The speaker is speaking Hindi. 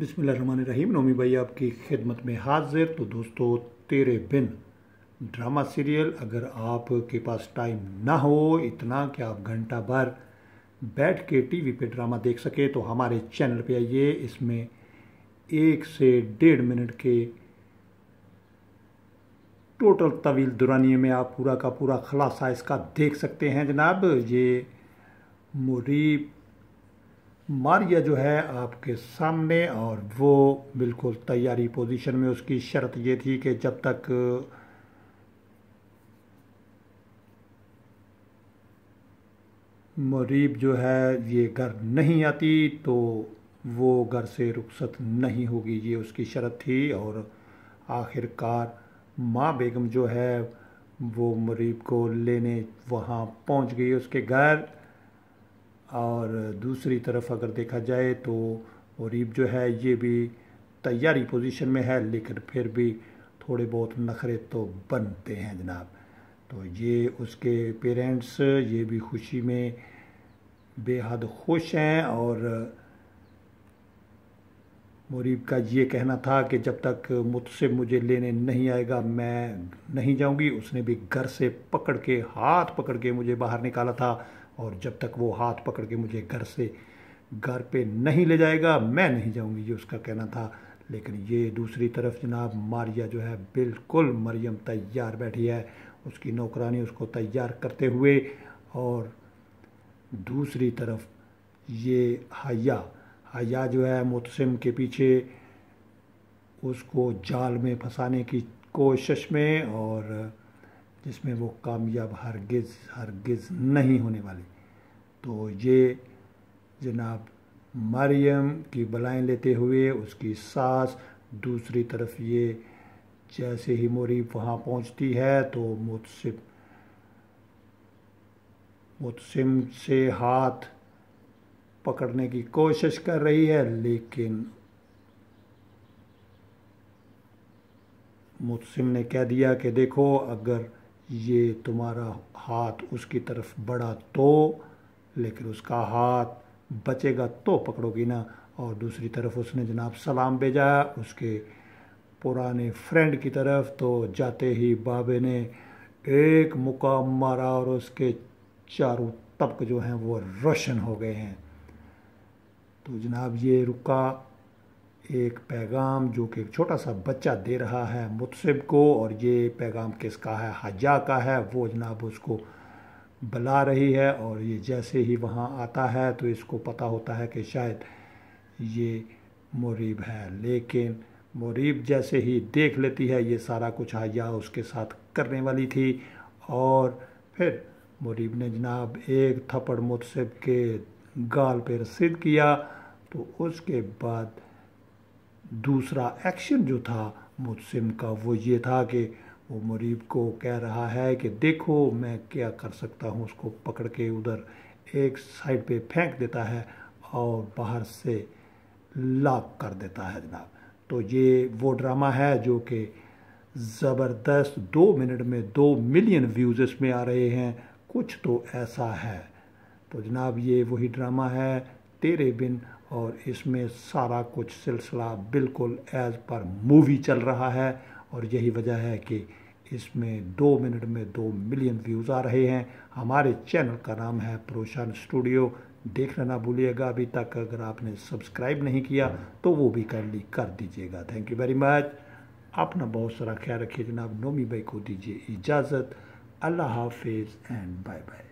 रहीम नोमी भाई आपकी खिदमत में हाजिर तो दोस्तों तेरे बिन ड्रामा सीरियल अगर आप के पास टाइम ना हो इतना कि आप घंटा भर बैठ के टीवी पे ड्रामा देख सके तो हमारे चैनल पे आइए इसमें एक से डेढ़ मिनट के टोटल तवील दुरानिए में आप पूरा का पूरा ख़ुलासा इसका देख सकते हैं जनाब ये मुरीब मारिया जो है आपके सामने और वो बिल्कुल तैयारी पोजीशन में उसकी शर्त ये थी कि जब तक मरीब जो है ये घर नहीं आती तो वो घर से रुखसत नहीं होगी ये उसकी शर्त थी और आखिरकार माँ बेगम जो है वो मरीब को लेने वहाँ पहुँच गई उसके घर और दूसरी तरफ अगर देखा जाए तो गरीब जो है ये भी तैयारी पोजीशन में है लेकिन फिर भी थोड़े बहुत नखरे तो बनते हैं जनाब तो ये उसके पेरेंट्स ये भी खुशी में बेहद खुश हैं और मुरीब का ये कहना था कि जब तक मुझसे मुझे लेने नहीं आएगा मैं नहीं जाऊंगी उसने भी घर से पकड़ के हाथ पकड़ के मुझे बाहर निकाला था और जब तक वो हाथ पकड़ के मुझे घर से घर पे नहीं ले जाएगा मैं नहीं जाऊंगी ये उसका कहना था लेकिन ये दूसरी तरफ जनाब मारिया जो है बिल्कुल मरियम तैयार बैठी है उसकी नौकरानी उसको तैयार करते हुए और दूसरी तरफ ये हया हया जो है मुतसम के पीछे उसको जाल में फंसाने की कोशिश में और जिसमें वो कामयाब हरगिज़ हरगिज़ नहीं होने वाले तो ये जनाब मरियम की बलाएं लेते हुए उसकी सास दूसरी तरफ ये जैसे ही मोरी वहाँ पहुँचती है तो मुतसिम मुतसिम से हाथ पकड़ने की कोशिश कर रही है लेकिन मुतसिम ने कह दिया कि देखो अगर ये तुम्हारा हाथ उसकी तरफ बढ़ा तो लेकिन उसका हाथ बचेगा तो पकड़ोगी ना और दूसरी तरफ उसने जनाब सलाम भेजा उसके पुराने फ्रेंड की तरफ तो जाते ही बाबे ने एक मुका मारा और उसके चारों तबक जो हैं वो रोशन हो गए हैं तो जनाब ये रुका एक पैगाम जो कि एक छोटा सा बच्चा दे रहा है मुतसिब को और ये पैगाम किसका है हजा का है वो जनाब उसको बुला रही है और ये जैसे ही वहाँ आता है तो इसको पता होता है कि शायद ये मुरीब है लेकिन मुरीब जैसे ही देख लेती है ये सारा कुछ हया उसके साथ करने वाली थी और फिर मुरीब ने जनाब एक थप्पड़ मुतसिब के गाल पर सिद्ध किया तो उसके बाद दूसरा एक्शन जो था मुतसिम का वो ये था कि वो मरीब को कह रहा है कि देखो मैं क्या कर सकता हूँ उसको पकड़ के उधर एक साइड पे फेंक देता है और बाहर से लॉक कर देता है जनाब तो ये वो ड्रामा है जो कि ज़बरदस्त दो मिनट में दो मिलियन व्यूज़ इसमें आ रहे हैं कुछ तो ऐसा है तो जनाब ये वही ड्रामा है तेरे बिन और इसमें सारा कुछ सिलसिला बिल्कुल एज़ पर मूवी चल रहा है और यही वजह है कि इसमें दो मिनट में दो मिलियन व्यूज़ आ रहे हैं हमारे चैनल का नाम है प्रोशान स्टूडियो देखना ना भूलिएगा अभी तक अगर आपने सब्सक्राइब नहीं किया तो वो भी कर ली कर दीजिएगा थैंक यू वेरी मच अपना बहुत सारा ख्याल रखिए जनाब नोमी भाई को दीजिए इजाज़त अल्लाह हाफिज़ एंड बाय बाय